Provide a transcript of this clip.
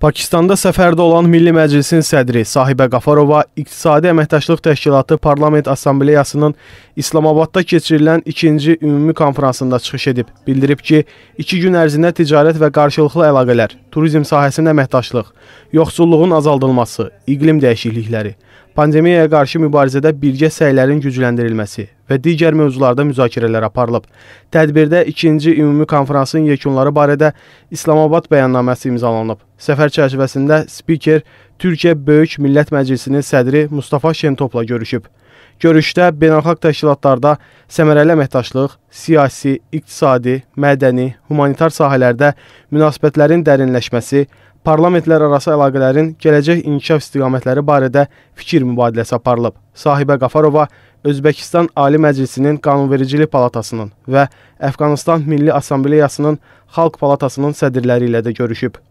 Pakistanda səfərdə olan Milli Məclisin sədri Sahibə Qafarova İqtisadi Əməkdaşlıq Təşkilatı Parlament Assambleyasının İslamabadda keçirilən ikinci ümumi konfransında çıxış edib. Bildirib ki, iki gün ərzində ticarət və qarşılıqlı əlaqələr, turizm sahəsində əməkdaşlıq, yoxsulluğun azaldılması, iqlim dəyişiklikləri, pandemiyaya qarşı mübarizədə birgə səylərin gücləndirilməsi və digər mövzularda müzakirələr aparılıb. Tədbirdə 2-ci ümumi konfransın yekunları barədə İslamabad bəyannaməsi imzalanıb. Səfər çərçivəsində spiker Türkiyə Böyük Millət Məclisinin sədri Mustafa Şentopla görüşüb. Görüşdə beynəlxalq təşkilatlarda səmərəli əməkdaşlıq, siyasi, iqtisadi, mədəni, humanitar sahələrdə münasibətlərin dərinləşməsi, parlamentlərarası əlaqələrin gələcək inkişaf istiqamətləri barədə fikir mübadiləsi aparılıb. Sahibə Qafarova Özbəkistan Ali Məclisinin Qanunvericilik Palatasının və Əfqanıstan Milli Assambleyasının Xalq Palatasının sədrləri ilə də görüşüb.